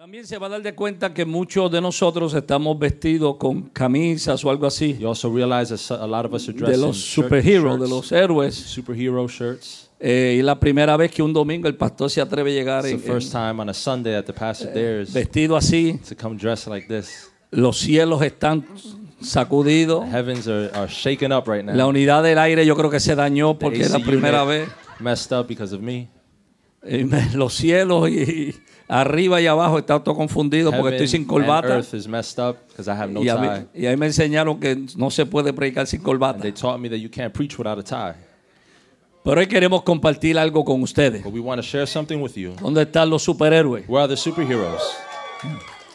También se va a dar de cuenta que muchos de nosotros estamos vestidos con camisas o algo así. de los superhéroes de los héroes. shirts. Eh, y la primera vez que un domingo el pastor se atreve a llegar eh, vestido así. Los cielos están sacudidos. La unidad del aire yo creo que se dañó porque es la primera vez. los cielos y arriba y abajo está todo confundido porque estoy sin corbata. y, ahí me enseñaron que no se puede predicar sin corbata. Pero hoy queremos compartir algo con ustedes. ¿Dónde están los superhéroes?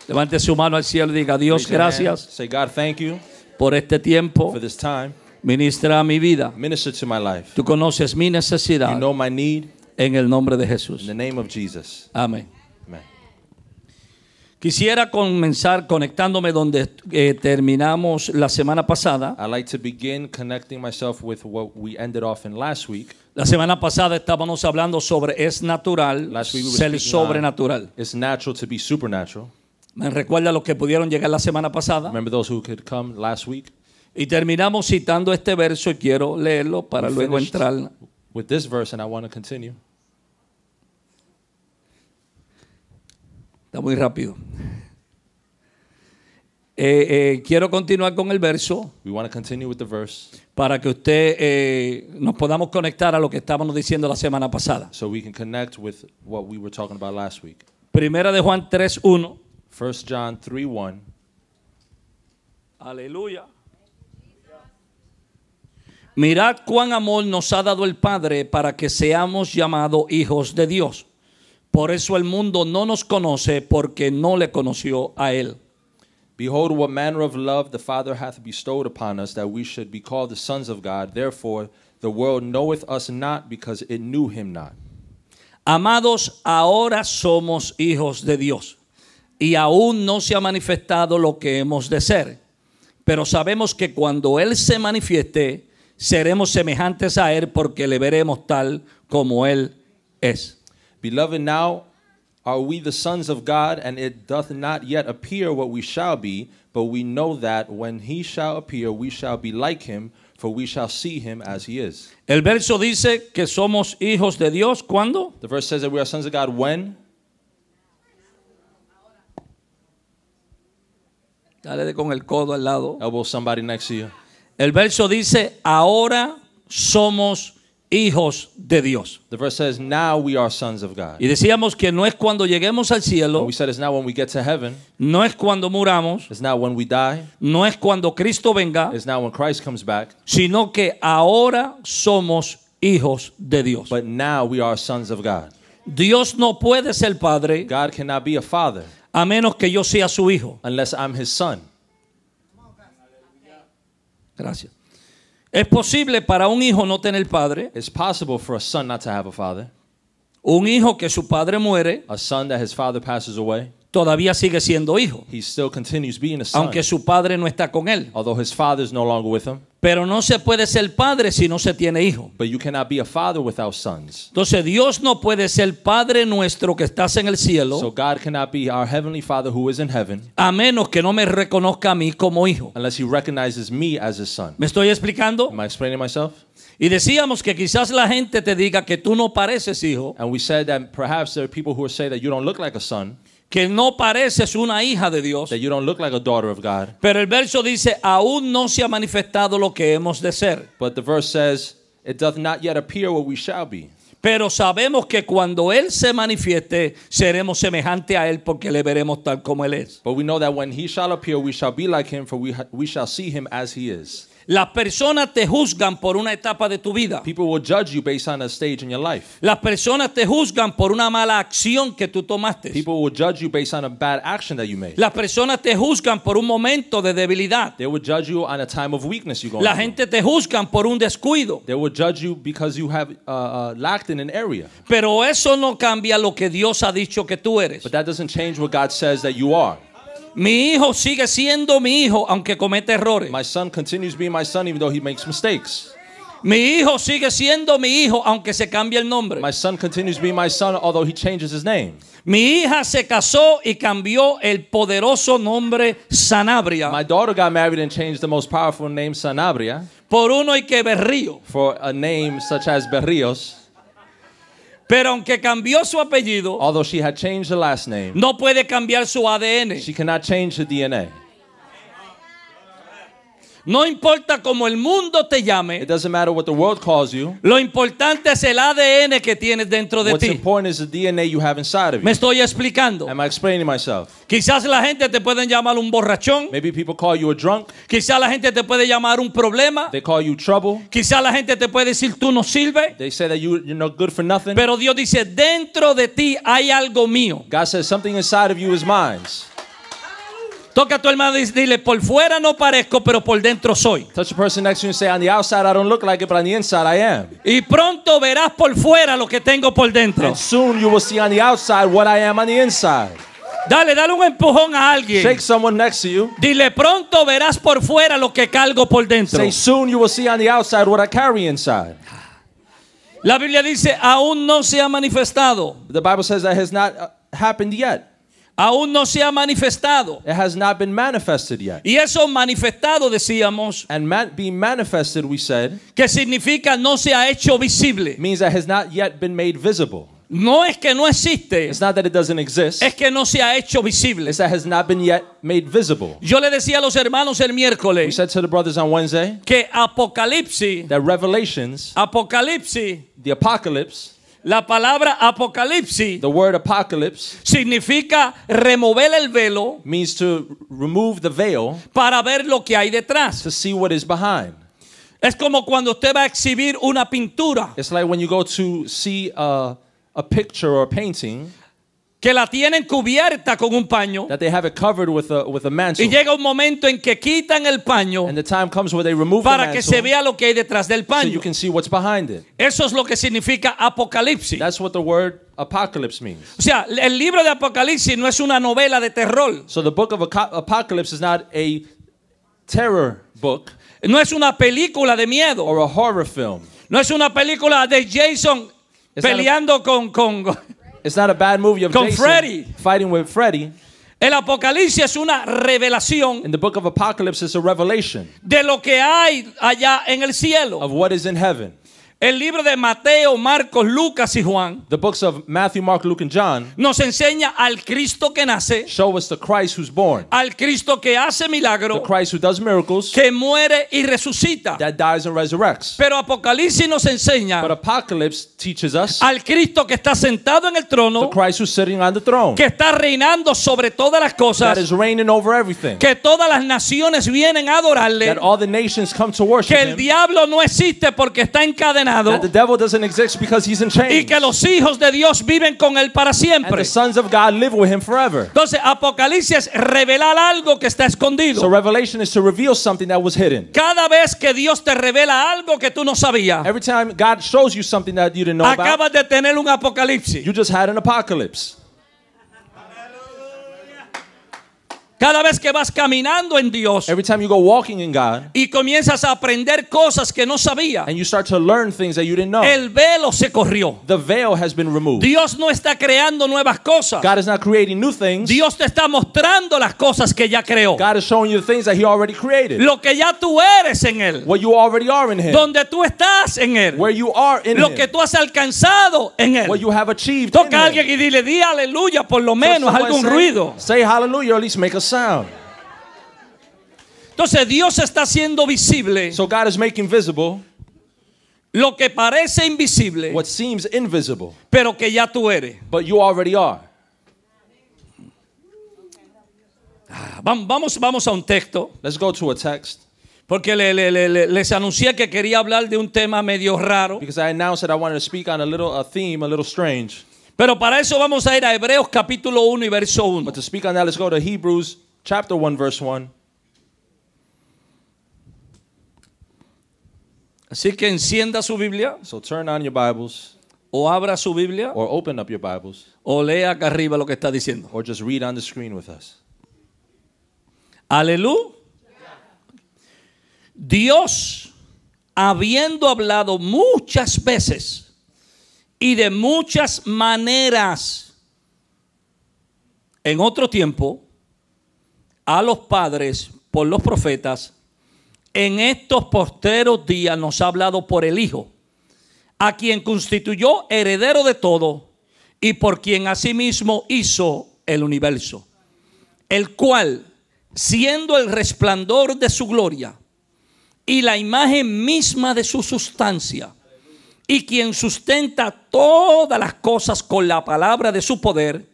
Levante su mano al cielo y diga, Dios, gracias por este tiempo. Ministra mi vida. Tú conoces mi necesidad. En el nombre de Jesús. Amén. Quisiera comenzar conectándome donde eh, terminamos la semana pasada. La semana pasada estábamos hablando sobre es natural ser sobrenatural. Me recuerda a los que pudieron llegar la semana pasada. Y terminamos citando este verso y quiero leerlo para luego entrar. muy rápido. Eh, eh, quiero continuar con el verso. Para que usted eh, nos podamos conectar a lo que estábamos diciendo la semana pasada. Primera de Juan 3:1. 3:1. Aleluya. Mirad cuán amor nos ha dado el Padre para que seamos llamados hijos de Dios. Por eso el mundo no nos conoce porque no le conoció a él. Behold what manner of love the Father hath bestowed upon us that we should be called the sons of God. Therefore the world knoweth us not because it knew him not. Amados, ahora somos hijos de Dios y aún no se ha manifestado lo que hemos de ser. Pero sabemos que cuando Él se manifieste, seremos semejantes a Él porque le veremos tal como Él es. Beloved, now are we the sons of God, and it doth not yet appear what we shall be, but we know that when he shall appear, we shall be like him, for we shall see him as he is. El verso dice que somos hijos de Dios cuando? The verse says that we are sons of God when? Dale de con el codo al lado. Elbow somebody next to you. El verso dice, ahora somos hijos de Dios. The verse says, now we are sons of God. Y decíamos que no es cuando lleguemos al cielo, we said it's not when we get to heaven, no es cuando muramos, it's not when we die, no es cuando Cristo venga, it's now when Christ comes back, sino que ahora somos hijos de Dios. but now we are sons of God. Dios no puede ser padre God cannot be a father a menos que yo sea su hijo. unless I'm his son. Gracias. Es posible para un hijo no tener padre. It's possible for a son not to have a father. Un hijo que su padre muere. A son that his father passes away. Todavía sigue siendo hijo. He still continues being a son. Aunque su padre no está con él. Although his father is no longer with him. Pero no se puede ser padre si no se tiene hijo. But you cannot be a father without sons. Entonces Dios no puede ser Padre nuestro que estás en el cielo. So God cannot be our heavenly Father who is in heaven. A menos que no me reconozca a mí como hijo. Unless he recognizes me as his son. ¿Me estoy explicando? Am I explaining myself? Y decíamos que quizás la gente te diga que tú no pareces hijo. And we said that perhaps there are people who say that you don't look like a son que no pareces una hija de Dios. That you don't look like a daughter of God. Pero el verso dice, aún no se ha manifestado lo que hemos de ser. But the verse says, it doth not yet appear what we shall be. Pero sabemos que cuando él se manifieste, seremos semejante a él porque le veremos tal como él es. But we know that when he shall appear, we shall be like him for we, we shall see him as he is. Las personas te juzgan por una etapa de tu vida. People will judge you based on a stage in your life. Las personas te juzgan por una mala acción que tú tomaste. People will judge you based on a bad action that you made. Las personas te juzgan por un momento de debilidad. They will judge you on a time of weakness you go La gente te juzgan por un descuido. They will judge you because you have uh, uh, lacked in an area. Pero eso no cambia lo que Dios ha dicho que tú eres. But that doesn't change what God says that you are. Mi hijo sigue siendo mi hijo aunque comete errores. My son continues being my son even though he makes mistakes. Mi hijo sigue siendo mi hijo aunque se cambie el nombre. My son continues being my son although he changes his name. Mi hija se casó y cambió el poderoso nombre Sanabria. My daughter got married and changed the most powerful name Sanabria. Por uno y que Berrío. For a name such as Berrios. Pero aunque cambió su apellido, although she had changed the last name, no puede cambiar su ADN. She cannot change the DNA. No importa cómo el mundo te llame. It doesn't matter what the world calls you. Lo importante es el ADN que tienes dentro de What's ti. important is the DNA you have inside of you. Me estoy explicando. Am I explaining myself? Quizás la gente te pueden llamar un borrachón. Maybe people call you a drunk. Quizás la gente te puede llamar un problema. They call you trouble. Quizás la gente te puede decir tú no sirves. They say that you, you're not good for nothing. Pero Dios dice, dentro de ti hay algo mío. God says something inside of you is mine. Toca a tu hermano y dile, por fuera no parezco, pero por dentro soy. Touch a person next to you and say, on the outside I don't look like it, but on the inside I am. Y pronto verás por fuera lo que tengo por dentro. And soon you will see on the outside what I am on the inside. Dale, dale un empujón a alguien. Shake someone next to you. Dile, pronto verás por fuera lo que cargo por dentro. Say, soon you will see on the outside what I carry inside. La Biblia dice, aún no se ha manifestado. The Bible says that has not uh, happened yet. aún no se ha manifestado. It has not been manifested yet. Y eso manifestado decíamos. And man being manifested, we said. Que significa no se ha hecho visible. Means that has not yet been made visible. No es que no existe. It's not that it doesn't exist. Es que no se ha hecho visible. It's that has not been yet made visible. Yo le decía a los hermanos el miércoles. We said to the brothers on Wednesday. Que Apocalipsis. That Revelations. Apocalipsis. The apocalypse La palabra apocalipsis the word apocalypse significa remover el velo means to remove the veil para ver lo que hay detrás. To see what is behind. Es como cuando usted va a exhibir una pintura. It's like when you go to see a, a picture or a painting que la tienen cubierta con un paño. Y llega un momento en que quitan el paño And para que se vea lo que hay detrás del paño. Eso es lo que significa apocalipsis. O sea, el libro de Apocalipsis no es una novela de terror. So the book of Apocalypse is not a terror book. No es una película de miedo. horror No es una película de Jason peleando con, con It's not a bad movie of Con Jason Freddy. fighting with Freddy. El Apocalipsis es una revelación In the book of Apocalypse is a revelation de lo que hay allá en el cielo. of what is in heaven. El libro de Mateo, Marcos, Lucas y Juan the Matthew, nos enseña al Cristo que nace, al Cristo que hace milagros, que muere y resucita. Pero Apocalipsis nos enseña al Cristo que está sentado en el trono, que está reinando sobre todas las cosas, que todas las naciones vienen a adorarle, que el diablo no existe porque está encadenado condenado. The devil doesn't exist because he's in chains. Y que los hijos de Dios viven con él para siempre. The sons of God live with him forever. Entonces Apocalipsis es revelar algo que está escondido. So revelation is to reveal something that was hidden. Cada vez que Dios te revela algo que tú no sabías. Every time God shows you something that you didn't know Acabas about. Acabas de tener un apocalipsis. You just had an apocalypse. Cada vez que vas caminando en Dios walking y comienzas a aprender cosas que no sabía, el velo se corrió. Dios no está creando nuevas cosas. Dios te está mostrando las cosas que ya creó. God showing you things that he already created. Lo que ya tú eres en él. Donde tú estás en él. Lo que tú has alcanzado en él. Toca a alguien y dile, di aleluya por lo menos algún ruido. Say hallelujah at least sound. Entonces Dios está haciendo visible So God is making visible lo que parece invisible, what seems invisible, pero que ya tú eres. but you already are. Ah, Vamos, vamos a un texto, Let's go to a text porque le- le- le- le- les anuncié que quería hablar de un tema medio raro. because I announced that I wanted to speak on a little a theme, a little strange. Pero para eso vamos a ir a Hebreos capítulo 1 y verso 1. chapter 1 1. Así que encienda su Biblia. O abra su Biblia. O lea acá arriba lo que está diciendo. Or Aleluya. Dios, habiendo hablado muchas veces y de muchas maneras en otro tiempo a los padres por los profetas, en estos posteros días nos ha hablado por el Hijo, a quien constituyó heredero de todo y por quien asimismo hizo el universo, el cual, siendo el resplandor de su gloria y la imagen misma de su sustancia, y quien sustenta todas las cosas con la palabra de su poder,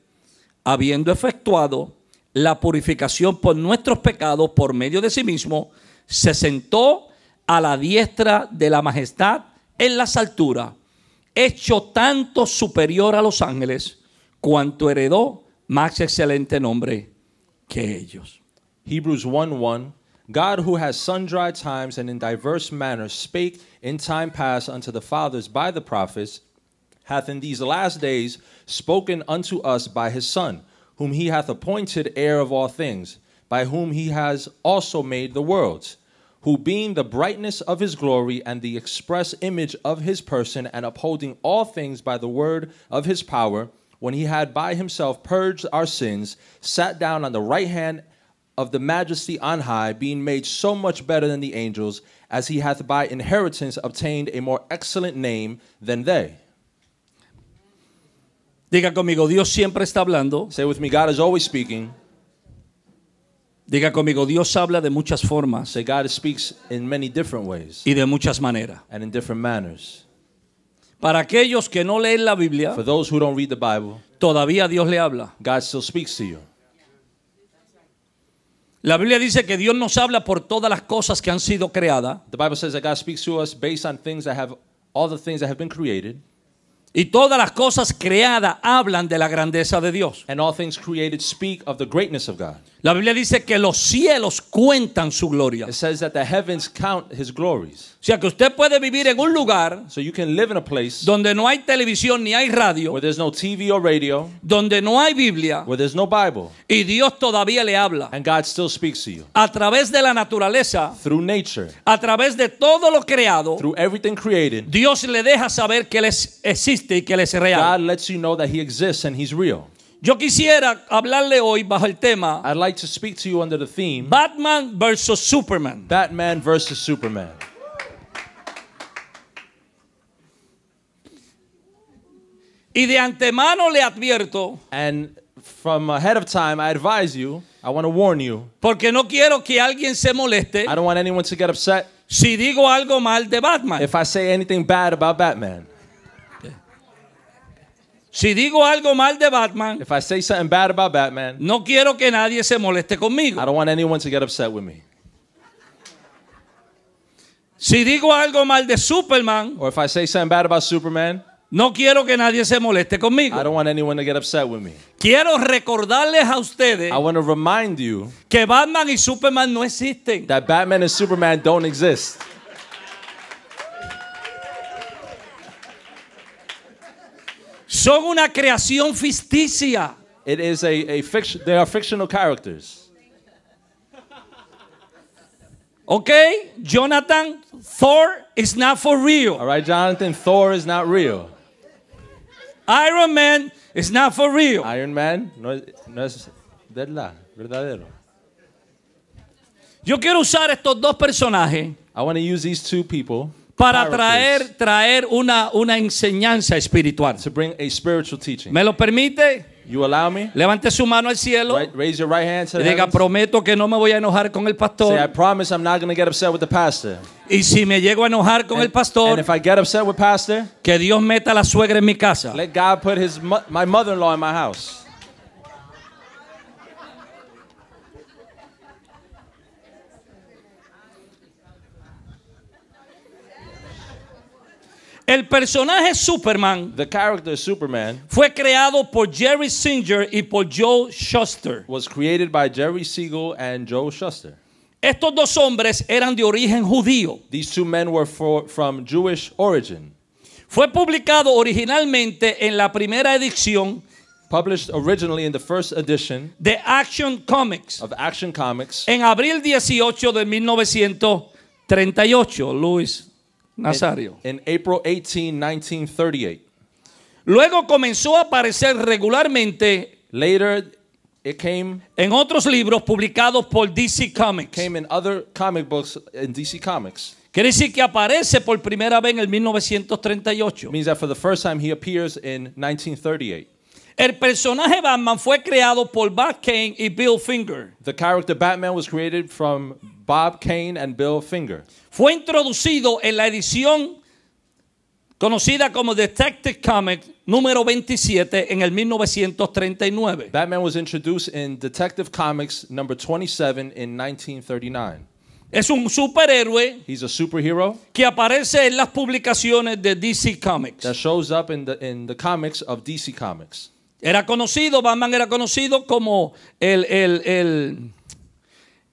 habiendo efectuado la purificación por nuestros pecados por medio de sí mismo, se sentó a la diestra de la majestad en las alturas, hecho tanto superior a los ángeles, cuanto heredó más excelente nombre que ellos. Hebrews 1:1 God, who has sundry times and in diverse manners spake in time past unto the fathers by the prophets, hath in these last days spoken unto us by his Son, whom he hath appointed heir of all things, by whom he has also made the worlds, who being the brightness of his glory and the express image of his person, and upholding all things by the word of his power, when he had by himself purged our sins, sat down on the right hand of the majesty on high, being made so much better than the angels, as he hath by inheritance obtained a more excellent name than they. Diga conmigo, Dios siempre está hablando. Say with me, God is always speaking. Diga conmigo, Dios habla de muchas formas. Say God speaks in many different ways. Y de muchas maneras. And in different manners. Para aquellos que no leen la Biblia, For those who don't read the Bible, todavía Dios le habla. God still speaks to you. La Biblia dice que Dios nos habla por todas las cosas que han sido creadas. The Bible says that God speaks to us based on things that have all the things that have been created. Y todas las cosas creadas hablan de la grandeza de Dios. And all things created speak of the greatness of God. La Biblia dice que los cielos cuentan su gloria. It says that the heavens count his glories. O sea que usted puede vivir en un lugar so you can live in a place donde no hay televisión ni hay radio, where there's no TV or radio, donde no hay Biblia, where there's no Bible, y Dios todavía le habla. And God still speaks to you. A través de la naturaleza, through nature, a través de todo lo creado, through everything created, Dios le deja saber que él existe y que él es real. God lets you know that he exists and he's real. Yo quisiera hablarle hoy bajo el tema I'd like to speak to you under the theme Batman versus Superman. Batman versus Superman. Y de antemano le advierto And from ahead of time I advise you, I want to warn you. Porque no quiero que alguien se moleste I don't want anyone to get upset si digo algo mal de Batman. if I say anything bad about Batman. Si digo algo mal de Batman, if I say something bad about Batman, no quiero que nadie se moleste conmigo. I don't want anyone to get upset with me. Si digo algo mal de Superman, Or if I say something bad about Superman, no quiero que nadie se moleste conmigo. I don't want anyone to get upset with me. Quiero recordarles a ustedes I want to remind you que Batman y Superman no existen. that Batman and Superman don't exist. Son una creación ficticia. It is a, a fiction, they are fictional characters. Okay, Jonathan, Thor is not for real. All right, Jonathan, Thor is not real. Iron Man is not for real. Iron Man no, no es verdad, verdadero. Yo quiero usar estos dos personajes. I want to use these two people para traer, traer una, una enseñanza espiritual. ¿Me lo permite? Levante su mano al cielo. diga, prometo que no me voy a enojar con el pastor. Y si me llego a enojar con el pastor, que Dios meta a la suegra en mi casa. El personaje Superman, fue creado por Jerry Singer y por Joe Shuster. was created by Jerry Siegel and Joe Estos dos hombres eran de origen judío. These from origin. Fue publicado originalmente en la primera edición de Action Comics Action Comics en abril 18 de 1938, Luis. Nazario. In, April 18, 1938. Luego comenzó a aparecer regularmente Later, it came, en otros libros publicados por DC Comics. Came in other comic books in DC Comics. Quiere decir que aparece por primera vez en el 1938. Means that for the first time he appears in 1938. El personaje Batman fue creado por Bob Kane y Bill Finger. The character Batman was created from Bob Kane and Bill Finger. Fue introducido en la edición conocida como Detective Comics número 27 en el 1939. Batman was introduced in Detective Comics number 27 in 1939. Es un superhéroe que aparece en las publicaciones de DC Comics. That shows up in the, in the comics of DC Comics. Era conocido, Batman era conocido como el, el, el,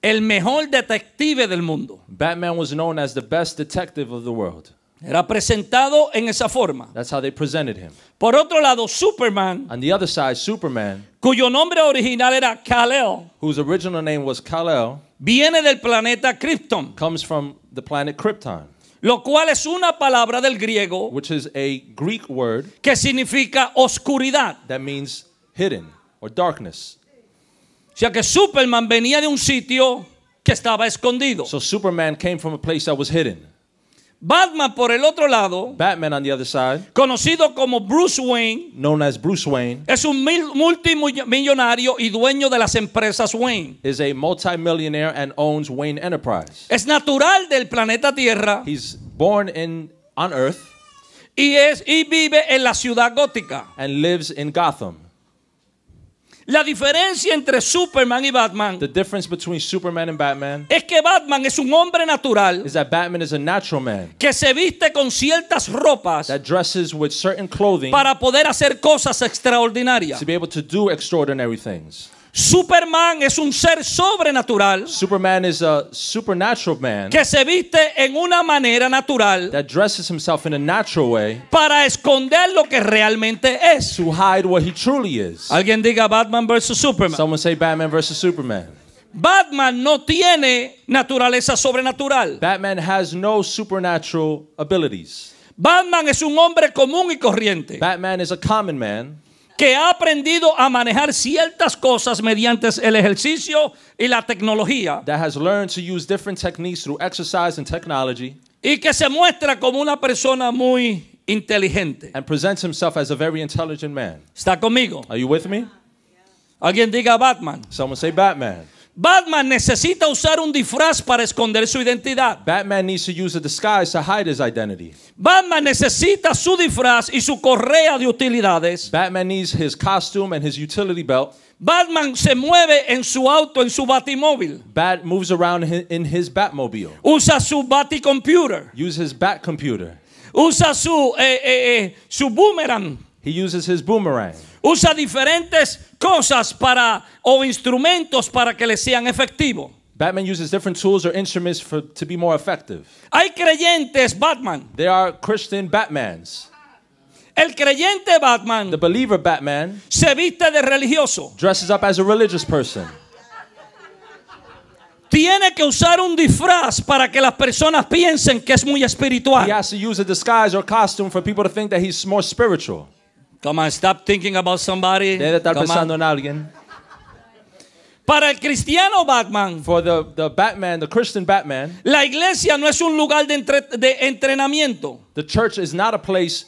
el mejor detective del mundo. Batman was known as the best detective of the world. Era presentado en esa forma. That's how they presented him. Por otro lado, Superman, On the other side, Superman, cuyo nombre original era Kal-El, whose original name was Kal-El, viene del planeta Krypton. comes from the planet Krypton lo cual es una palabra del griego which is a Greek word que significa oscuridad. that means hidden or darkness. O que Superman venía de un sitio que estaba escondido. So Superman came from a place that was hidden. Batman por el otro lado, Batman on the other side, conocido como Bruce Wayne, known as Bruce Wayne, es un multimillonario y dueño de las empresas Wayne. Is a multimillionaire and owns Wayne Enterprise. Es natural del planeta Tierra. He's born in on Earth. Y es y vive en la ciudad gótica. And lives in Gotham. La diferencia entre Superman y Batman. The difference between Superman and Batman. Es que Batman es un hombre natural. Is that Batman is a natural man. Que se viste con ciertas ropas. That dresses with certain clothing. Para poder hacer cosas extraordinarias. To be able to do extraordinary things. Superman es un ser sobrenatural. Superman is a supernatural man que se viste en una manera natural that dresses himself in a natural way para esconder lo que realmente es. To hide what he truly is. Alguien diga Batman versus Superman. Someone say Batman versus Superman. Batman no tiene naturaleza sobrenatural. Batman has no supernatural abilities. Batman es un hombre común y corriente. Batman is a common man que ha aprendido a manejar ciertas cosas mediante el ejercicio y la tecnología. That has learned to use different techniques through exercise and technology. Y que se muestra como una persona muy inteligente. And presents himself as a very intelligent man. ¿Está conmigo? Are you with me? Alguien diga Batman. Someone say Batman. Batman necesita usar un disfraz para esconder su identidad. Batman needs to use a disguise to hide his identity. Batman necesita su disfraz y su correa de utilidades. Batman needs his costume and his utility belt. Batman se mueve en su auto, en su batimóvil. Bat moves around in his Batmobile. Usa su baticomputer. Use his Batcomputer. Usa su eh, eh, eh, su boomerang. He uses his boomerang. usa diferentes cosas para o instrumentos para que le sean efectivos. Batman uses different tools or instruments for, to be more effective. Hay creyentes Batman. There are Christian Batmans. El creyente Batman. The believer Batman. Se viste de religioso. Dresses up as a religious person. Tiene que usar un disfraz para que las personas piensen que es muy espiritual. He has to use a disguise or costume for people to think that he's more spiritual. Come on, stop thinking about somebody. Debe estar Come pensando on. en alguien. Para el cristiano Batman, For the, the Batman, the Christian Batman, la iglesia no es un lugar de, entre- de entrenamiento. the church is not a place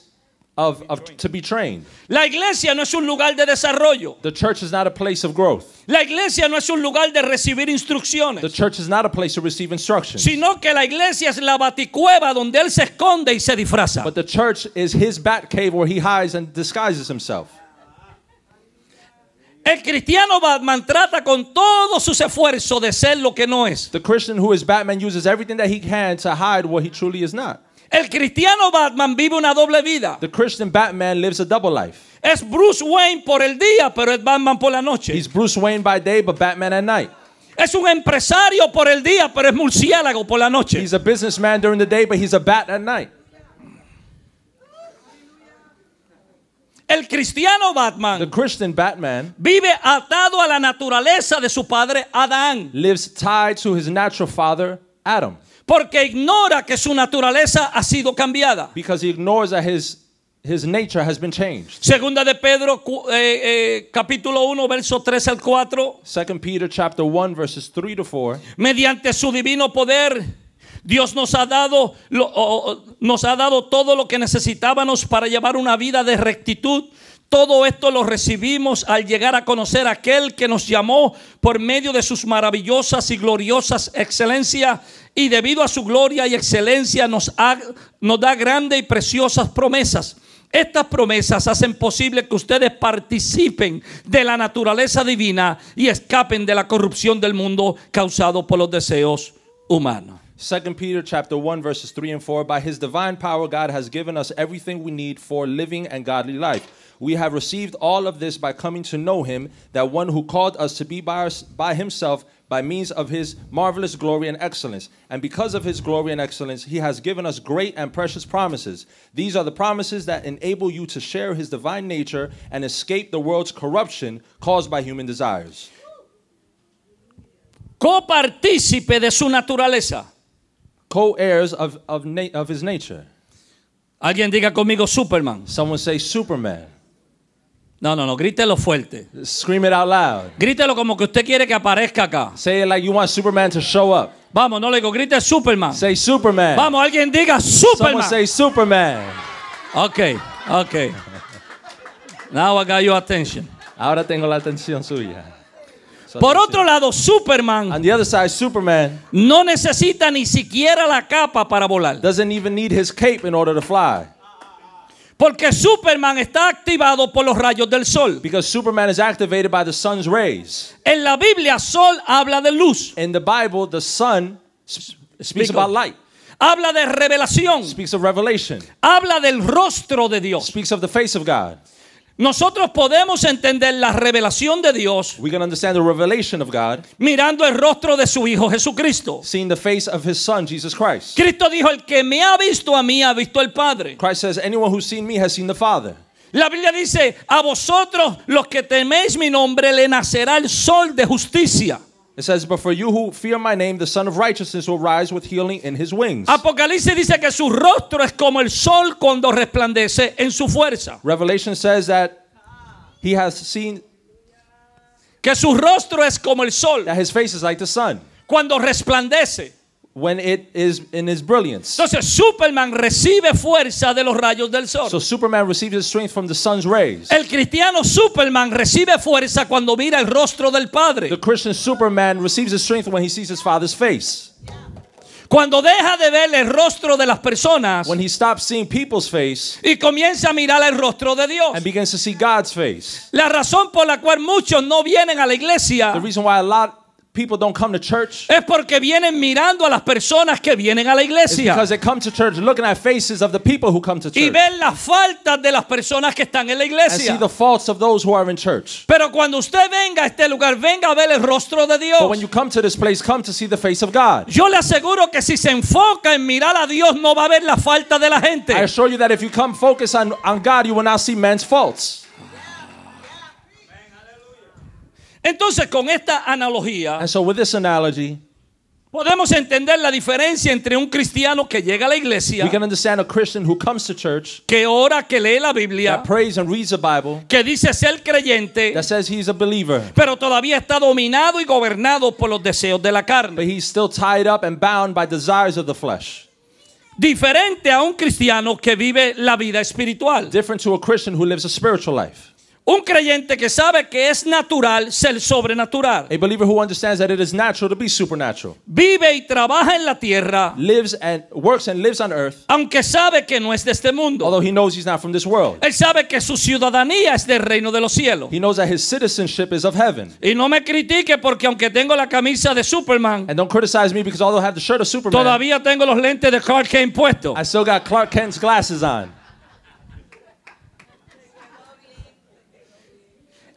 of, of, to be trained. La iglesia no es un lugar de desarrollo. The church is not a place of growth. La iglesia no es un lugar de recibir instrucciones. The church is not a place to receive instructions. Sino que la iglesia es la baticueva donde él se esconde y se disfraza. But the church is his bat cave where he hides and disguises himself. El cristiano Batman trata con todos sus esfuerzos de ser lo que no es. The Christian who is Batman uses everything that he can to hide what he truly is not. El cristiano Batman vive una doble vida. The Christian Batman lives a double life. Es Bruce Wayne por el día, pero es Batman por la noche. He's Bruce Wayne by day, but Batman at night. Es un empresario por el día, pero es murciélago por la noche. He's a businessman during the day, but he's a bat at night. El cristiano Batman, the Christian Batman vive atado a la naturaleza de su padre Adán. Lives tied to his natural father Adam. Porque ignora que su naturaleza ha sido cambiada. Segunda de Pedro eh, eh, capítulo 1 verso 3 al 4. Mediante su divino poder Dios nos ha dado lo, nos ha dado todo lo que necesitábamos para llevar una vida de rectitud. Todo esto lo recibimos al llegar a conocer a aquel que nos llamó por medio de sus maravillosas y gloriosas excelencias y debido a su gloria y excelencia nos, da grandes y preciosas promesas. Estas promesas hacen posible que ustedes participen de la naturaleza divina y escapen de la corrupción del mundo causado por los deseos humanos. 2 Peter chapter 1 verses 3 and 4 by his divine power God has given us everything we need for living and godly life. We have received all of this by coming to know him, that one who called us to be by himself by means of his marvelous glory and excellence. And because of his glory and excellence, he has given us great and precious promises. These are the promises that enable you to share his divine nature and escape the world's corruption caused by human desires. Copartícipe de su naturaleza. Co-heirs of, of, of his nature. Alguien diga conmigo Superman. Someone say Superman. No, no, no, lo fuerte. Scream it out loud. Grítelo como que usted quiere que aparezca acá. Say it like you want Superman to show up. Vamos, no le digo, grite Superman. Say Superman. Vamos, alguien diga Superman. Someone say Superman. Okay, okay. Now I got your attention. Ahora tengo la atención suya. Por otro lado, Superman, On the other side, Superman no necesita ni siquiera la capa para volar. Doesn't even need his cape in order to fly. Porque Superman está activado por los rayos del sol. Because Superman is activated by the sun's rays. En la Biblia sol habla de luz. In the Bible the sun speaks about light. Habla de revelación. Speaks of revelation. Habla del rostro de Dios. Speaks of the face of God. Nosotros podemos entender la revelación de Dios mirando el rostro de su Hijo Jesucristo. Cristo dijo, el que me ha visto a mí ha visto al Padre. La Biblia dice, a vosotros los que teméis mi nombre le nacerá el sol de justicia. It says, but for you who fear my name, the Son of Righteousness will rise with healing in his wings. Apocalipsis dice que su rostro es como el sol cuando resplandece en su fuerza. Revelation says that he has seen que su rostro es como el sol. That his face is like the sun. Cuando resplandece. when it is in its brilliance. Entonces Superman recibe fuerza de los rayos del sol. So Superman receives his strength from the sun's rays. El cristiano Superman recibe fuerza cuando mira el rostro del Padre. The Christian Superman receives his strength when he sees his father's face. Cuando deja de ver el rostro de las personas When he stops seeing people's face, y comienza a mirar el rostro de Dios. And begins to see God's face. La razón por la cual muchos no vienen a la iglesia the reason why a lot people don't come to church. Es porque vienen mirando a las personas que vienen a la iglesia. Y ven las faltas de las personas que están en la iglesia. Pero cuando usted venga a este lugar, venga a ver el rostro de Dios. Yo le aseguro que si se enfoca en mirar a Dios, no va a ver la falta de la gente. I assure you that if you come focus on God, you will not see men's faults. Entonces con esta analogía podemos entender la diferencia entre un cristiano que llega a la iglesia, que ora, que lee la Biblia, que dice ser creyente, pero todavía está dominado y gobernado por los deseos de la carne. Diferente a un cristiano que vive la vida espiritual. Un creyente que sabe que es natural ser sobrenatural. A believer who understands that it is natural to be supernatural. Vive y trabaja en la tierra. Lives and works and lives on earth. Aunque sabe que no es de este mundo. Although he knows he's not from this world. Él sabe que su ciudadanía es del reino de los cielos. He knows that his citizenship is of heaven. Y no me critique porque aunque tengo la camisa de Superman. And don't criticize me because although I have the shirt of Superman. Todavía tengo los lentes de Clark Kent puestos. I still got Clark Kent's glasses on.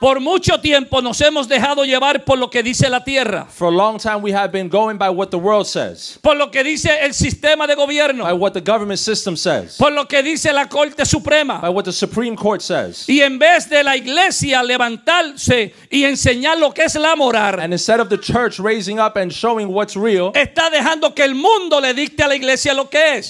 Por mucho tiempo nos hemos dejado llevar por lo que dice la tierra. Por lo que dice el sistema de gobierno. Por lo que dice la Corte Suprema. Y en vez de la iglesia levantarse y enseñar lo que es la moral. Está dejando que el mundo le dicte a la iglesia lo que es.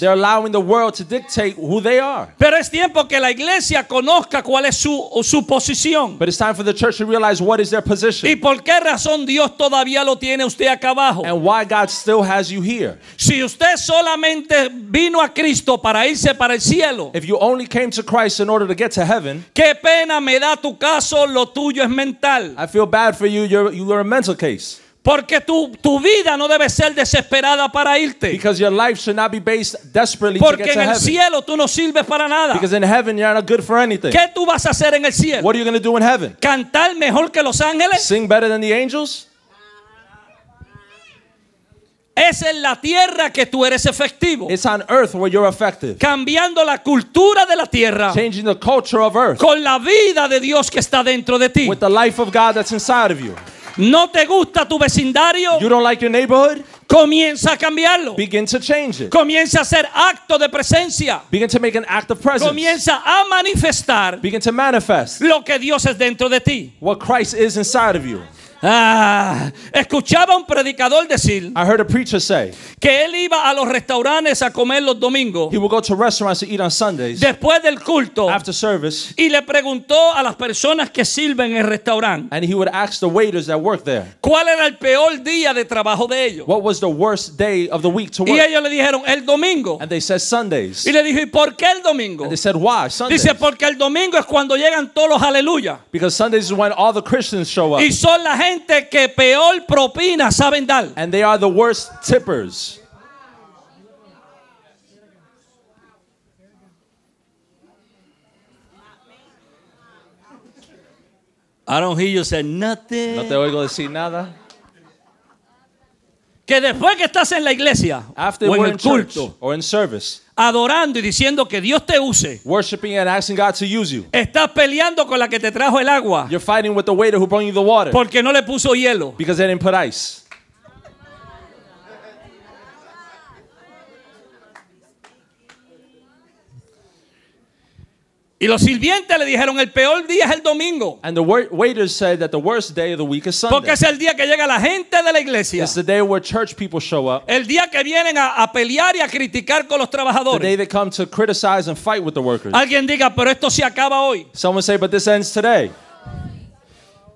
Pero es tiempo que la iglesia conozca cuál es su su posición. But time for the church to realize what is their position. ¿Y por qué razón Dios todavía lo tiene usted acá abajo? And why God still has you here. Si usted solamente vino a Cristo para irse para el cielo. If you only came to Christ in order to get to heaven. Qué pena me da tu caso, lo tuyo es mental. I feel bad for you, you're, you're a mental case. Porque tu, tu vida no debe ser desesperada para irte. Because your life should not be based desperately Porque to get to en el heaven. cielo tú no sirves para nada. Because in heaven you're not good for anything. ¿Qué tú vas a hacer en el cielo? What are you going to do in heaven? ¿Cantar mejor que los ángeles? Sing better than the angels? Es en la tierra que tú eres efectivo. It's on earth where you're effective. Cambiando la cultura de la tierra. Changing the culture of earth. Con la vida de Dios que está dentro de ti. With the life of God that's inside of you. No te gusta tu vecindario. You don't like your neighborhood. Comienza a cambiarlo. Begin to change it. Comienza a hacer acto de presencia. Begin to make an act of presence. Comienza a manifestar. Begin to manifest. Lo que Dios es dentro de ti. What Christ is inside of you. Ah, escuchaba un predicador decir que él iba a los restaurantes a comer los domingos después del culto y le preguntó a las personas que sirven en el restaurante cuál era el peor día de trabajo de ellos. Y ellos le dijeron el domingo. Sundays. Y le dijo, ¿y por qué el domingo? Dice, porque el domingo es cuando llegan todos los aleluya. Y son la gente gente que peor propina saben dar. And they are the worst tippers. I don't hear you say nothing. No te oigo decir nada. Que después que estás en la iglesia After o en el culto o or in service, adorando y diciendo que Dios te use. Worshiping and asking God to use you. Estás peleando con la que te trajo el agua. You're fighting with the waiter who brought you the water. Porque no le puso hielo. Because they didn't put ice. Y los sirvientes le dijeron, el peor día es el domingo. Porque es el día que llega la gente de la iglesia. El día que vienen a, a pelear y a criticar con los trabajadores. Alguien diga, pero esto se acaba hoy.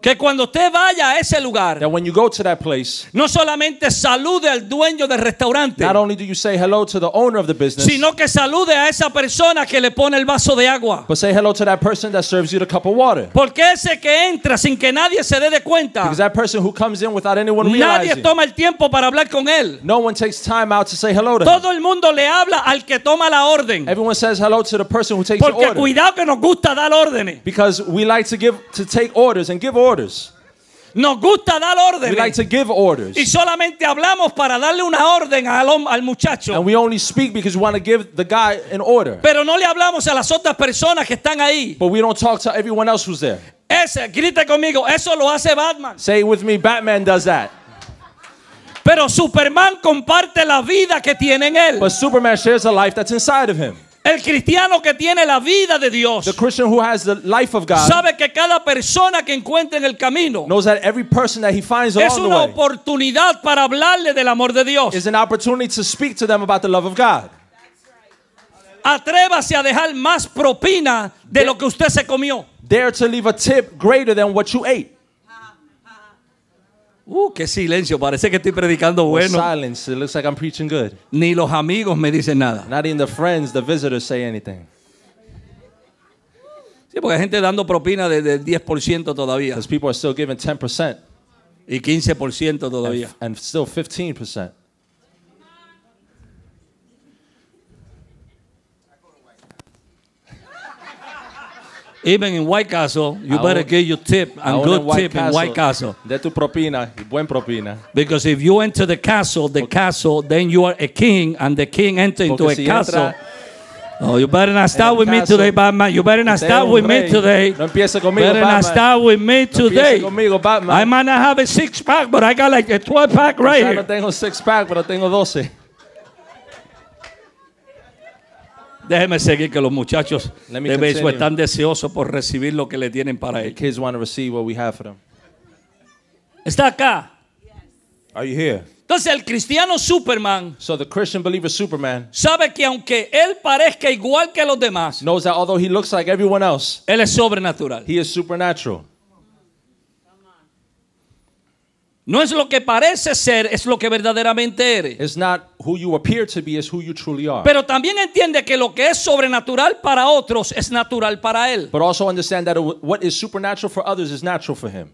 Que cuando usted vaya a ese lugar, that when you go to that place, no solamente salude al dueño del restaurante, not only do you say hello to the owner of the business, sino que salude a esa persona que le pone el vaso de agua. But say hello to that person that serves you the cup of water. Porque ese que entra sin que nadie se dé de cuenta, because that person who comes in without anyone realizing, nadie toma el tiempo para hablar con él. No one takes time out to say hello to Todo him. el mundo le habla al que toma la orden. Everyone says hello to the person who takes Porque the order. Porque cuidado que nos gusta dar órdenes. Because we like to give to take orders and give orders orders. Nos gusta dar órdenes. We like to give orders. Y solamente hablamos para darle una orden al, al muchacho. And we only speak because we want to give the guy an order. Pero no le hablamos a las otras personas que están ahí. But we don't talk to everyone else who's there. Ese, grite conmigo, eso lo hace Batman. Say it with me, Batman does that. Pero Superman comparte la vida que tiene en él. But Superman shares a life that's inside of him. El cristiano que tiene la vida de Dios the Christian who has the life of God sabe que cada persona que encuentra en el camino knows that every person that he finds es along una the way oportunidad para hablarle del amor de Dios. is an opportunity to speak to them about the love of God. Atrévase a dejar más propina de lo que usted se comió. Dare to leave a tip greater than what you ate. Uh, qué silencio, parece que estoy predicando bueno. silence, it looks like I'm preaching good. Ni los amigos me dicen nada. Not even the friends, the visitors say anything. Sí, porque hay gente dando propina de, de 10% todavía. Because people are still giving 10% y 15% todavía. and, and still 15%. Even in White Castle, you aún, better get your tip and good tip Castle, in White Castle. De tu propina, buen propina. Because if you enter the castle, the castle, then you are a king, and the king enter into a castle. Oh, you better not start with caso, me today, Batman. You better not start with rey. me today. No empiece conmigo, better Batman. not start with me today. No conmigo, Batman. I might not have a six pack, but I got like a 12 pack right o sea, here. No tengo six pack, pero tengo 12. Déjeme seguir que los muchachos de están deseosos por recibir lo que le tienen para ellos. Está acá. Entonces el cristiano Superman Superman sabe que aunque él parezca igual que los demás, él es sobrenatural. He is supernatural. No es lo que parece ser, es lo que verdaderamente eres. not who you appear to be, who you truly are. Pero también entiende que lo que es sobrenatural para otros es natural para él. But also understand that what is supernatural for others is natural for him.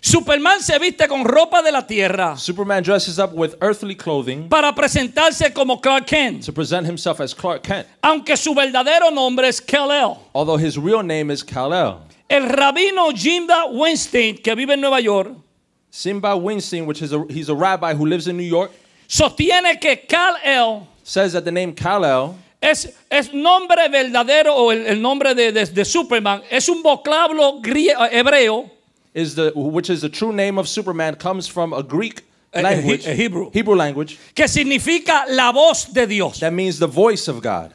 Superman se viste con ropa de la tierra. Superman dresses up with earthly clothing. Para presentarse como Clark Kent. To present himself as Clark Kent. Aunque su verdadero nombre es Kal-El. Although his real name is Kal-El. El rabino Jimba Weinstein, que vive en Nueva York, Simba Weinstein, which is a, he's a rabbi who lives in New York, sostiene que Kal-El says that the name Kal-El es, es nombre verdadero o el, el nombre de, de, de, Superman, es un vocablo grie, eh, hebreo. Is the, which is the true name of Superman comes from a Greek eh, eh, language, a, a Hebrew. Hebrew language, que significa la voz de Dios. That means the voice of God.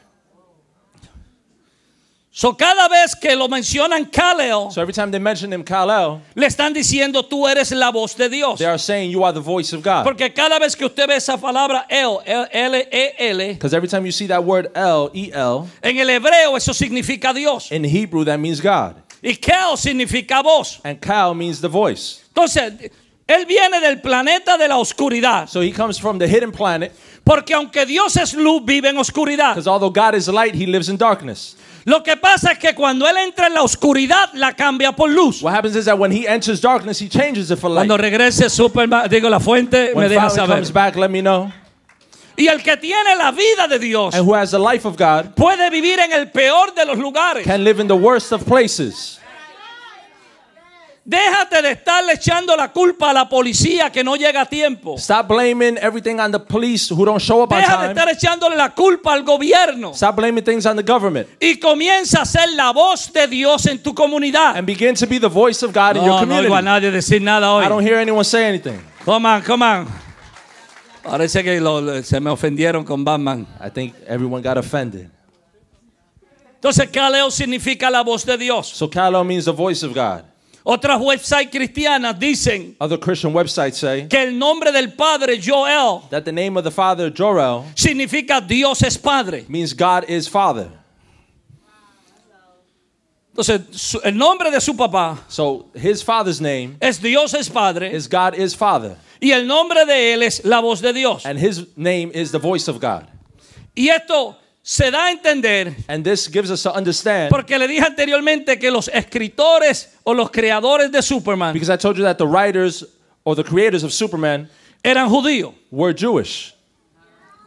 So cada vez que lo mencionan Kaleo, so every time they mention him Kaleo, le están diciendo tú eres la voz de Dios. They are saying you are the voice of God. Porque cada vez que usted ve esa palabra el, l e l, because every time you see that word el, e l, en el hebreo eso significa Dios. In Hebrew that means God. Y Kel significa voz. And Kel means the voice. Entonces él viene del planeta de la oscuridad. So he comes from the hidden planet. Porque aunque Dios es luz vive en oscuridad. Because although God is light, he lives in darkness. Lo que pasa es que cuando él entra en la oscuridad, la cambia por luz. What happens is that when he enters darkness, he changes it for light. Cuando regrese Superman, digo la fuente, when me deja saber. comes back, let me know. Y el que tiene la vida de Dios, And who has the life of God, puede vivir en el peor de los lugares. Can live in the worst of places. Déjate de estar echando la culpa a la policía que no llega a tiempo. Stop blaming everything on the police who don't show up Deja on time. Deja de estar echándole la culpa al gobierno. Stop blaming things on the government. Y comienza a ser la voz de Dios en tu comunidad. And begin to be the voice of God in your community. No oigo a nadie decir nada hoy. I don't hear anyone say anything. Come on, come on. Parece que lo, se me ofendieron con Batman. I think everyone got offended. Entonces, Kaleo significa la voz de Dios. So Kaleo means the voice of God. Otras websites cristianas dicen Other Christian websites say que el nombre del padre Joel that the name of the father Joel significa Dios es padre. means God is father. Entonces, el nombre de su papá So his father's name es Dios es padre is God is father y el nombre de él es la voz de Dios. and his name is the voice of God. Y esto se da a entender porque le dije anteriormente que los escritores o los creadores de Superman eran judíos.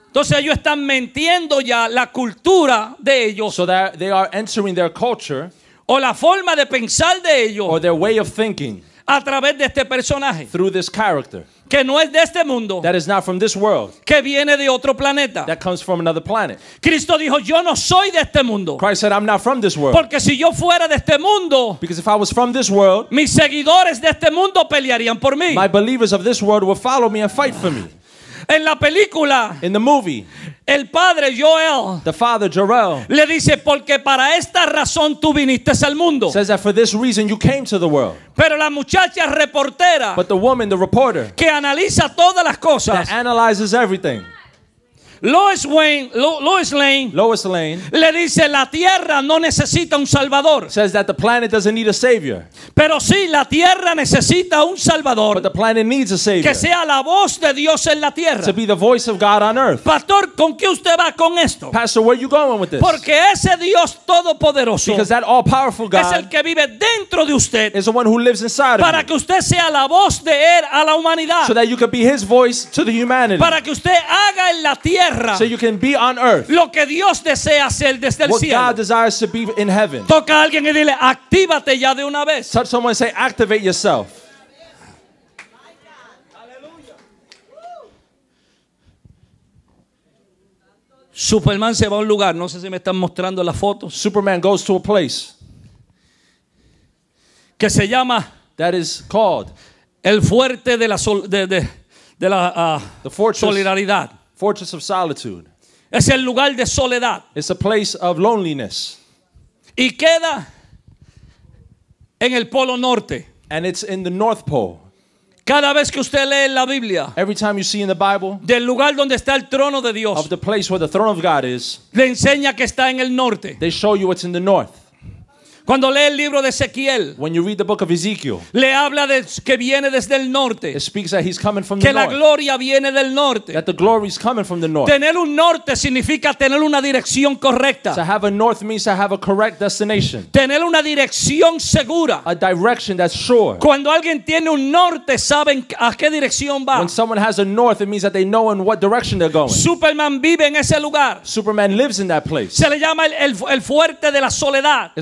Entonces ellos están mintiendo ya la cultura de ellos. o la forma de pensar de ellos a través de este personaje. Through this character. Que no es de este mundo. That is not from this world. Que viene de otro planeta. That comes from another planet. Cristo dijo, yo no soy de este mundo. Christ said, I'm not from this world. Porque si yo fuera de este mundo, Because if I was from this world, mis seguidores de este mundo pelearían por mí. My believers of this world will follow me and fight for me. En la película. El padre Joel. Le dice porque para esta razón tú viniste al mundo. Pero la muchacha reportera. Que analiza todas las cosas. everything Lois, Wayne, Louis Lane, Lois Lane le dice la tierra no necesita un salvador. Says that the planet doesn't need a savior. Pero sí la tierra necesita un salvador. But the planet needs a savior. Que sea la voz de Dios en la tierra. To be the voice of God on earth. Pastor, ¿con qué usted va con esto? Pastor, where are you going with this? Porque ese Dios todopoderoso Because that all powerful God es el que vive dentro de usted. Is the one who lives inside para que usted sea la voz de él a la humanidad. So that you can be his voice to the humanity. Para que usted haga en la tierra so you can be on earth. lo que Dios desea hacer desde el What cielo. to be in heaven. Toca a alguien y dile, actívate ya de una vez. Touch activate yourself. Superman se va a un lugar, no sé si me están mostrando la foto. Superman goes to a place que se llama That is called el fuerte de la, de, la ah, solidaridad. Fortress of solitude. Es el lugar de soledad. It's a place of loneliness. Y queda en el polo norte. And it's in the North Pole. Cada vez que usted lee la Biblia, Every time you see in the Bible, del lugar donde está el trono de Dios, of the place where the throne of God is, le enseña que está en el norte. They show you what's in the north. Cuando lee el libro de Ezequiel, le habla de que viene desde el norte. que la gloria viene del norte. Tener un norte significa tener una dirección correcta. Tener una dirección segura. Cuando alguien tiene un norte, saben a qué dirección va. Superman vive en ese lugar. Se le llama el, fuerte de la soledad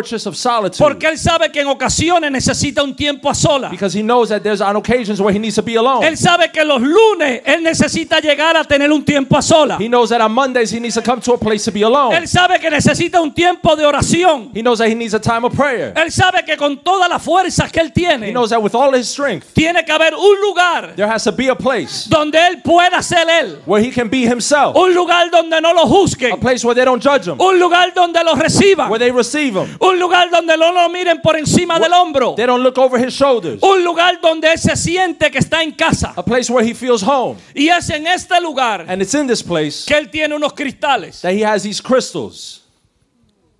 fortress of solitude. Porque él sabe que en ocasiones necesita un tiempo a solas. Because he knows that there's on occasions where he needs to be alone. Él sabe que los lunes él necesita llegar a tener un tiempo a solas. He knows that on Mondays he needs to come to a place to be alone. Él sabe que necesita un tiempo de oración. He knows that he needs a time of prayer. Él sabe que con todas las fuerzas que él tiene. He knows that with all his strength. Tiene que haber un lugar. There has to be a place. Donde él pueda ser él. Where he can be himself. Un lugar donde no lo juzguen. A place where they don't judge him. Un lugar donde lo reciban. Where they receive him. Un un lugar donde no lo miren por encima del hombro. They don't look over his shoulders. Un lugar donde él se siente que está en casa. A place where he feels home. Y es en este lugar And place que él tiene unos cristales. That he has these crystals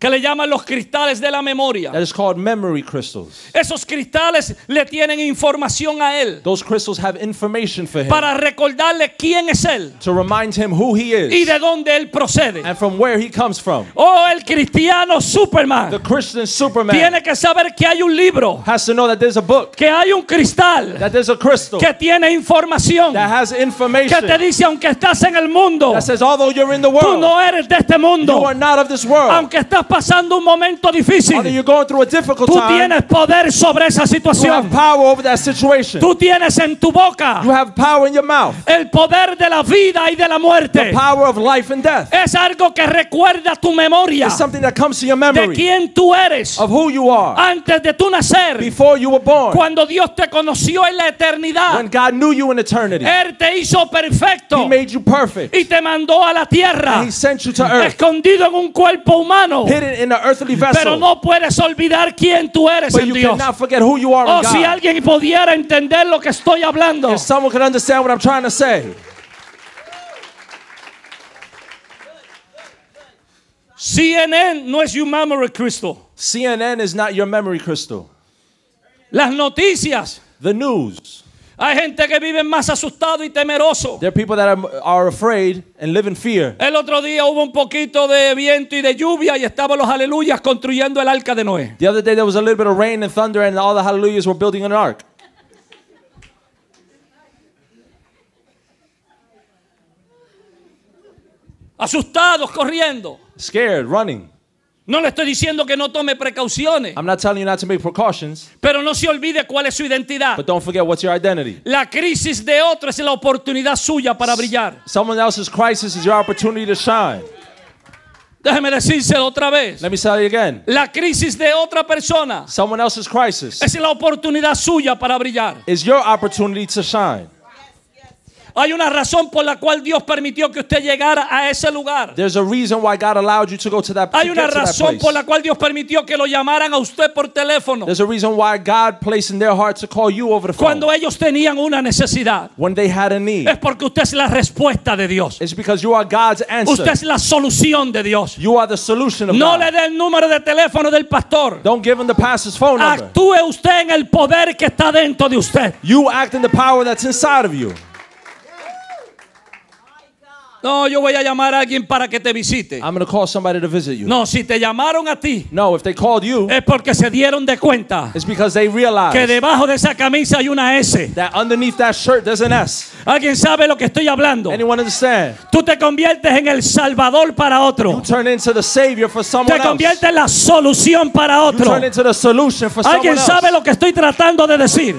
que le llaman los cristales de la memoria. That is called memory crystals. Esos cristales le tienen información a él. Those crystals have information for him. Para recordarle quién es él. To remind him who he is. Y de dónde él procede. And from where he comes from. Oh, el cristiano Superman. The Christian Superman. Tiene que saber que hay un libro. Has to know that there's a book. Que hay un cristal. That there's a crystal. Que tiene información. That has information. Que te dice aunque estás en el mundo. That says although you're in the world. Tú no eres de este mundo. You are not of this world. Aunque estás pasando un momento difícil, tú tienes poder sobre esa situación. Tú tienes en tu boca el poder de la vida y de la muerte. Es algo que recuerda tu memoria de quién tú eres antes de tu nacer. Cuando Dios te conoció en la eternidad, Él te hizo perfecto y te mandó a la tierra escondido en un cuerpo humano. hidden in the earthly vessel. Pero no puedes olvidar quién tú eres But en you Cannot forget who you are oh, in God. si alguien pudiera entender lo que estoy hablando. If someone could understand what I'm trying to say. CNN no es your memory crystal. CNN is not your memory crystal. Las noticias. The news Hay gente que vive más asustado y temeroso. There are people that are, are afraid and live in fear. El otro día hubo un poquito de viento y de lluvia y estaban los aleluyas construyendo el arca de Noé. The other day there was a little bit of rain and thunder and all the hallelujahs were building an ark. Asustados corriendo. Scared running. No le estoy diciendo que no tome precauciones. Pero no se olvide cuál es su identidad. La crisis de otro es la oportunidad suya para brillar. Déjeme decírselo otra vez. La crisis de otra persona. Es la oportunidad suya para brillar. Is your opportunity to shine. Hay una razón por la cual Dios permitió que usted llegara a ese lugar. There's a reason why God allowed you to go to that, Hay una razón por la cual Dios permitió que lo llamaran a usted por teléfono. There's a reason why God placed in their heart to call you over the phone. Cuando ellos tenían una necesidad. When they had a need. Es porque usted es la respuesta de Dios. It's because you are God's answer. Usted es la solución de Dios. You are the solution of no le dé el número de teléfono del pastor. Don't give him the pastor's phone Actúe number. Actúe usted en el poder que está dentro de usted. You act in the power that's inside of you. No, yo voy a llamar a alguien para que te visite. No, si te llamaron a ti. Es porque se dieron de cuenta. Que debajo de esa camisa hay una S. Alguien sabe lo que estoy hablando. Tú te conviertes en el salvador para otro. te conviertes en la solución para otro. alguien sabe lo que estoy tratando de decir.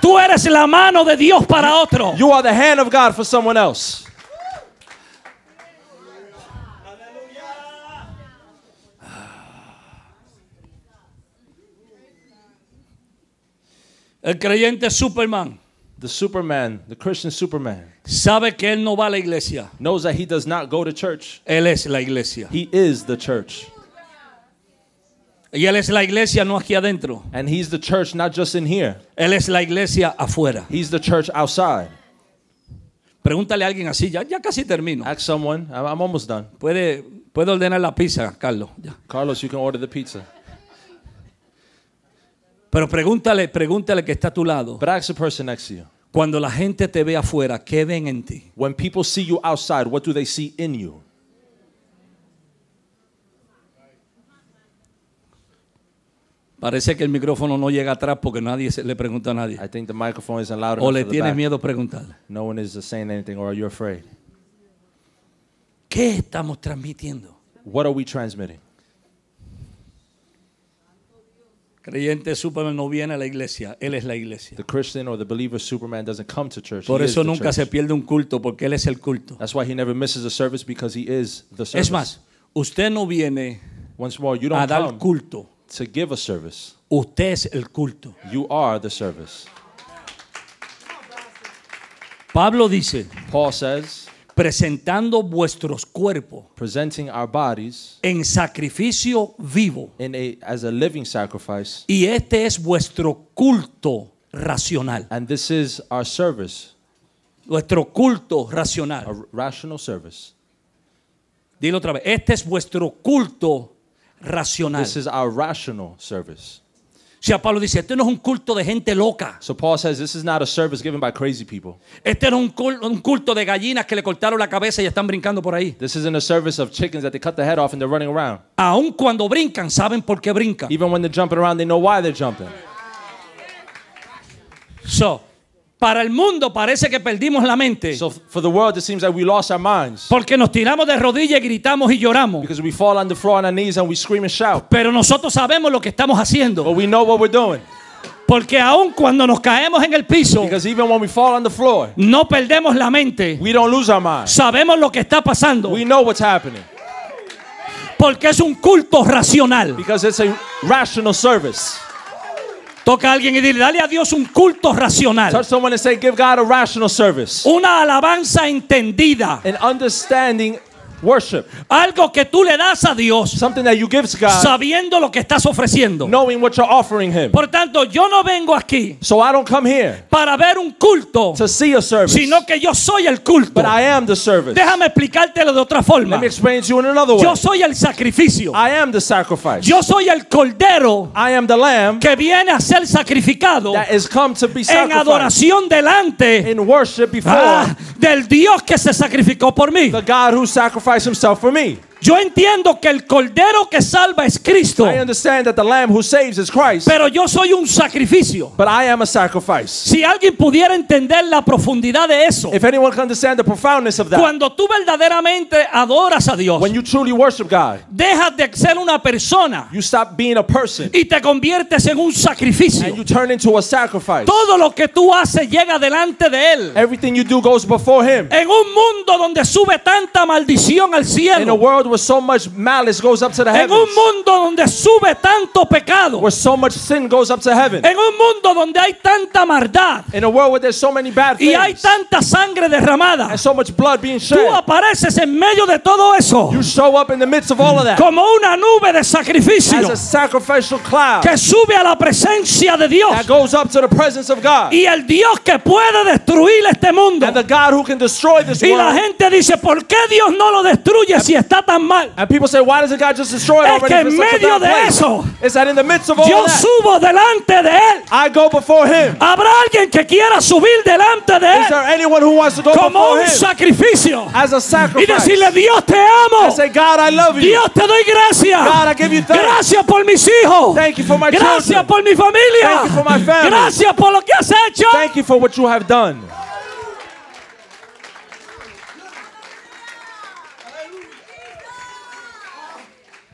Tú eres la mano de Dios para otro. Tú eres la mano de Dios para otro El creyente Superman. The Superman, the Christian Superman. Sabe que él no va a la iglesia. Knows that he does not go to church. Él es la iglesia. He is the church. Y él es la iglesia no aquí adentro. And he's the church not just in here. Él es la iglesia afuera. He's the church outside. Pregúntale a alguien así, ya, ya casi termino. Ask someone, I'm, almost done. Puede, puede ordenar la pizza, Carlos. Ya. Carlos, you can order the pizza. Pero pregúntale, pregúntale que está a tu lado. Cuando la gente te ve afuera, ¿qué ven en ti? When people see you outside, what do they see in you? Parece que el micrófono no llega atrás porque nadie se, le pregunta a nadie. o le tienes miedo preguntarle. ¿Qué estamos transmitiendo? Creyente Superman no viene a la iglesia, él es la iglesia. The Christian or the believer Superman doesn't come to church. Por he eso nunca se pierde un culto porque él es el culto. That's why he never misses a service because he is the service. Es más, usted no viene Once more, you don't a dar culto. To give a service. Usted es el culto. You are the service. Pablo dice, Paul says, presentando vuestros cuerpos en sacrificio vivo y este es vuestro culto racional and this is our vuestro culto racional dilo otra vez este es vuestro culto racional service o sea, Pablo dice, este no es un culto de gente loca. So Paul says this is not a service given by crazy people. Este no es un culto, un culto de gallinas que le cortaron la cabeza y están brincando por ahí. This isn't a service of chickens that they cut the head off and they're running around. Aun cuando brincan, saben por qué brincan. Even when they're jumping around, they know why they're jumping. So, para el mundo parece que perdimos la mente. Porque nos tiramos de rodillas, gritamos y lloramos. Pero nosotros sabemos lo que estamos haciendo. Porque aun cuando nos caemos en el piso, no perdemos la mente. Sabemos lo que está pasando. Porque es un culto racional. Toca a alguien y dile, dale a Dios un culto racional. Touch someone and say, give God a rational service. Una alabanza entendida. An understanding Worship. Algo que tú le das a Dios. Something that you gives God. Sabiendo lo que estás ofreciendo. Knowing what you're offering him. Por tanto, yo no vengo aquí. So I don't come here. Para ver un culto. To see a service. Sino que yo soy el culto. But I am the service. Déjame explicártelo de otra forma. Let me explain to you in another way. Yo soy el sacrificio. I am the sacrifice. Yo soy el cordero. I am the lamb. Que viene a ser sacrificado. That is come to be sacrificed. En adoración delante. In worship before. Ah, del Dios que se sacrificó por mí. The God who sacrificed sacrifice himself for me. Yo entiendo que el cordero que salva es Cristo. Pero yo soy un sacrificio. But sacrifice. Si alguien pudiera entender la profundidad de eso. Cuando tú verdaderamente adoras a Dios. Dejas de ser una persona. Y te conviertes en un sacrificio. Todo lo que tú haces llega delante de él. En un mundo donde sube tanta maldición al cielo with so much malice goes up to the heavens. En un mundo donde sube tanto pecado. Where so much sin goes up to heaven. En un mundo donde hay tanta maldad. In a world where there's so many bad things. Y hay tanta sangre derramada. And so much blood being shed. Tú apareces en medio de todo eso. You show up in the midst of all of that. Como una nube de sacrificio. As a sacrificial cloud. Que sube a la presencia de Dios. That goes up to the presence of God. Y el Dios que puede destruir the God who can destroy this y la gente dice, ¿por qué Dios no lo destruye si está tan mal? people say, why doesn't God just destroy it Es already? que en such a medio bad de place? eso, Is that in yo subo delante de Él. I go before Him. Habrá alguien que quiera subir delante de Is Él there anyone who wants to go como un Him sacrificio as a sacrifice. y decirle, Dios te amo. say, God, I love you. Dios te doy gracias. God, I give you thanks. Gracias por mis hijos. Thank you for my Gracias children. por mi familia. Thank you for my family. Gracias por lo que has hecho. Thank you for what you have done.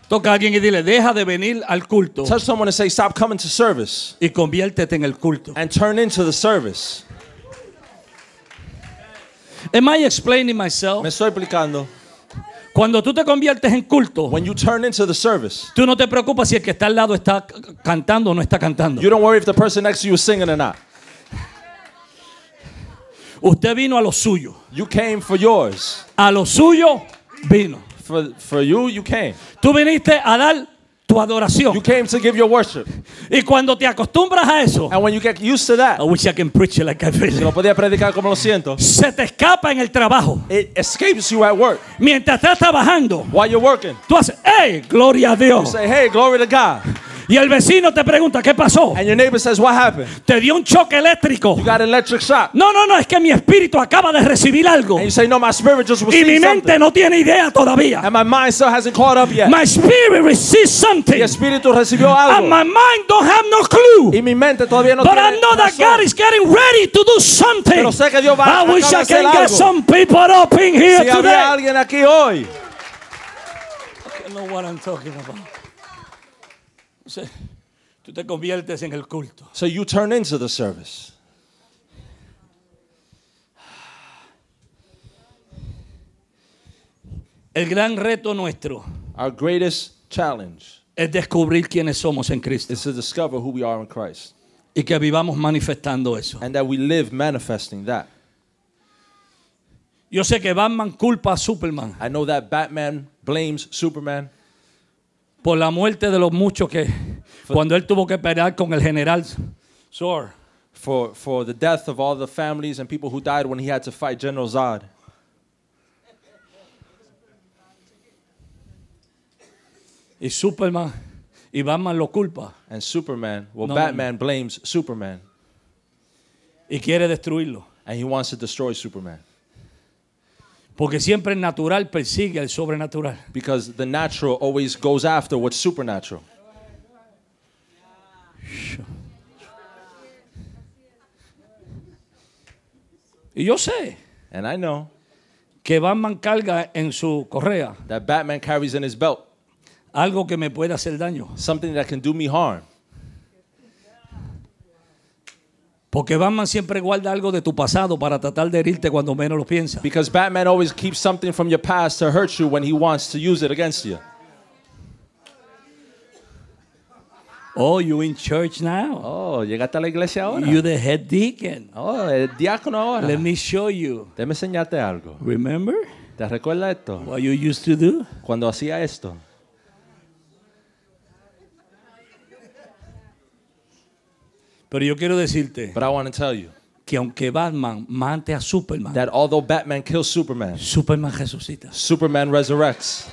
Toca a alguien y dile, deja de venir al culto. Touch someone y say, stop coming to service. Y conviértete en el culto. And turn into the service. Am I explaining myself? Me estoy explicando. Cuando tú te conviertes en culto, When you turn into the service, tú no te preocupas si el que está al lado está cantando o no está cantando. You don't worry if the person next to you is singing or not. Usted vino a lo suyo. You came for yours. A lo suyo vino for, for you, you came. Tú viniste a dar tu adoración. You came to give your worship. Y cuando te acostumbras a eso, And when you get used to that, I wish I can preach like I feel. Lo podía predicar como lo siento. Se te escapa en el trabajo. It escapes you at work. Mientras estás trabajando, while you're working, tú haces, hey, gloria a Dios. You say, hey, glory to God. Y el vecino te pregunta, ¿qué pasó? And your neighbor says, what happened? Te dio un choque eléctrico. You got an electric shock. No, no, no, es que mi espíritu acaba de recibir algo. And you say, no, my spirit just received y mi mente something. no tiene idea todavía. And my mind still hasn't caught up yet. My spirit received something. Mi espíritu recibió algo. And my mind don't have no clue. Y mi mente todavía no But tiene But I know that razón. God is getting ready to do something. Pero sé que Dios va I a wish I can algo. get some people up in here si today. alguien aquí hoy. I don't know what I'm talking about. Sí. Tú te conviertes en el culto. So you turn into the service. El gran reto nuestro Our greatest challenge es descubrir quiénes somos en Cristo is to discover who we are in Christ y que vivamos manifestando eso. and that we live manifesting that. Yo sé que Batman culpa a Superman, I know that Batman blames Superman, por la muerte de los muchos que cuando él tuvo que pelear con el general Zor. For, for the death of all the families and people who died when he had to fight General Zod. Y Superman y Batman lo culpa. And Superman, well Batman blames Superman. Y quiere destruirlo. And he wants to destroy Superman. Porque siempre el natural persigue al sobrenatural. Because the natural always goes after what's supernatural. Y yo sé. And I know. Que Batman carga en su correa. That Batman carries in his belt. Algo que me puede hacer daño. Something that can do me harm. Porque Batman siempre guarda algo de tu pasado para tratar de herirte cuando menos lo piensa. Because Batman always keeps something from your past to hurt you when he wants to use it against you. Oh, you in church now? Oh, llegaste a la iglesia ahora. You the head deacon. Oh, el diácono ahora. Let me show you. Déjame enseñarte algo. Remember? ¿Te recuerdas esto? What you used to do? Cuando hacía esto. Pero yo quiero decirte que aunque Batman mate a Superman, that although Batman Superman, Superman resucita. Superman resurrects.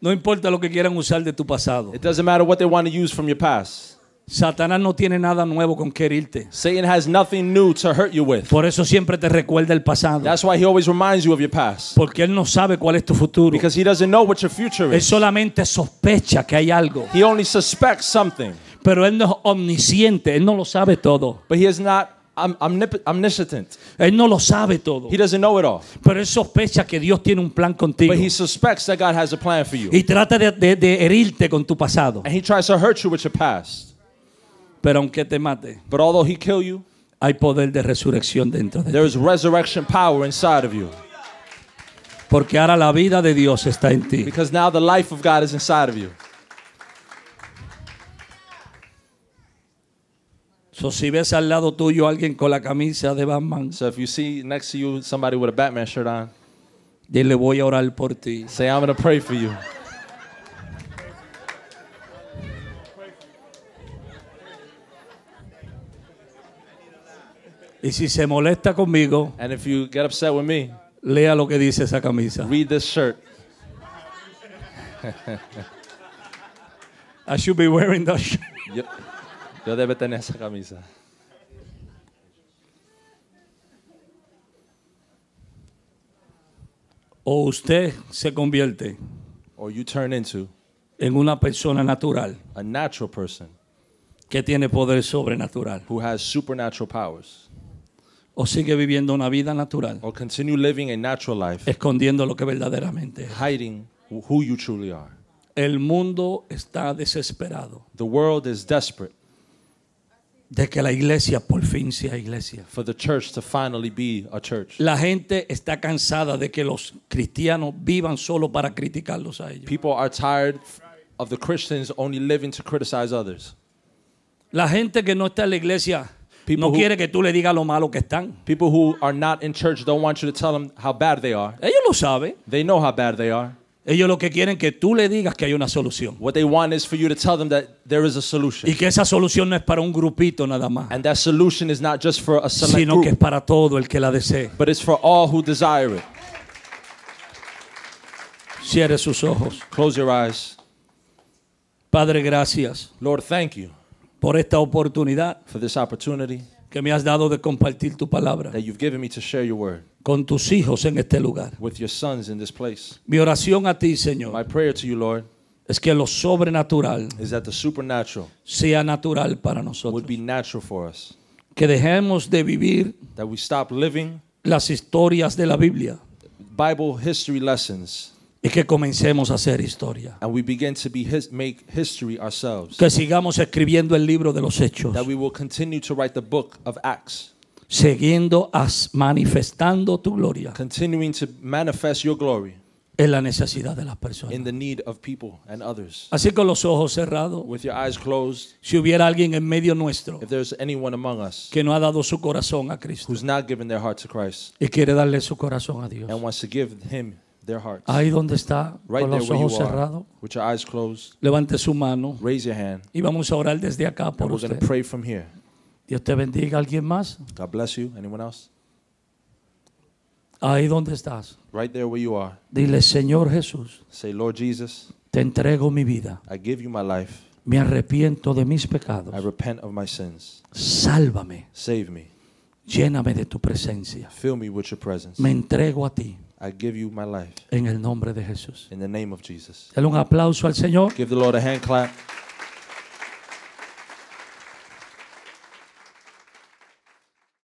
No importa lo que quieran usar de tu pasado. It doesn't matter what they want to use from your past. Satanás no tiene nada nuevo con que herirte. Satan has nothing new to hurt you with. Por eso siempre te recuerda el pasado. That's why he always reminds you of your past. Porque él no sabe cuál es tu futuro. Because he doesn't know what your future is. Él solamente sospecha que hay algo. He only suspects something. Pero él no es omnisciente, él no lo sabe todo. But he is not omniscient. Él no lo sabe todo. He doesn't know it all. Pero él sospecha que Dios tiene un plan contigo. But he suspects that God has a plan for you. Y trata de, de, de herirte con tu pasado. And he tries to hurt you with your past. Pero aunque te mate, but although he kill you, hay poder de resurrección dentro de there ti. is resurrection power inside of you Porque ahora la vida de Dios está en ti. because now the life of God is inside of you. So, si ves al lado tuyo alguien con la camisa de Batman, So if you see next to you somebody with a Batman shirt on, dile voy a orar por ti. say I'm gonna pray for you. Y si se molesta conmigo, lea lo que dice esa camisa. read this shirt. I should be wearing that shirt. Yo, yo debe tener esa camisa. O usted se convierte Or you turn into en una persona natural a natural person que tiene poder sobrenatural. who has supernatural powers o sigue viviendo una vida natural, natural escondiendo lo que verdaderamente es. El mundo está desesperado de que la iglesia por fin sea iglesia. La gente está cansada de que los cristianos vivan solo para criticarlos a ellos. La gente que no está en la iglesia People no quiere que tú le digas lo malo que están. People who are not in church don't want you to tell them how bad they are. Ellos lo saben. They know how bad they are. Ellos lo que quieren que tú le digas que hay una solución. What they want is for you to tell them that there is a solution. Y que esa solución no es para un grupito nada más. And that solution is not just for a select sino group, que es para todo el que la desee. But it's for all who desire it. Cierre sus ojos. Close your eyes. Padre, gracias. Lord, thank you por esta oportunidad que me has dado de compartir tu palabra con tus hijos en este lugar. Mi oración a ti, Señor, es que lo sobrenatural sea natural para nosotros. Que dejemos de vivir las historias de la Biblia y que comencemos a hacer historia. Que sigamos escribiendo el libro de los hechos. Siguiendo as manifestando tu gloria. En la necesidad de las personas. Así con los ojos cerrados. Si hubiera alguien en medio nuestro. Que no ha dado su corazón a Cristo. Y quiere darle su corazón a Dios their hearts. Ahí donde está, right con los ojos cerrados. Levante su mano. Raise your hand. Y vamos a orar desde acá por usted. pray from here. Dios te bendiga. ¿Alguien más? God bless you. Anyone else? Ahí donde estás. Right there where you are. Dile, Señor Jesús. Say, Lord Jesus. Te entrego mi vida. I give you my life. Me arrepiento de mis pecados. I repent of my sins. Sálvame. Save me. Lléname de tu presencia. Fill me with your presence. Me entrego a ti. I give you my life. En el nombre de Jesús. In the name of Jesus. Dale un aplauso al Señor. Give the Lord a hand clap.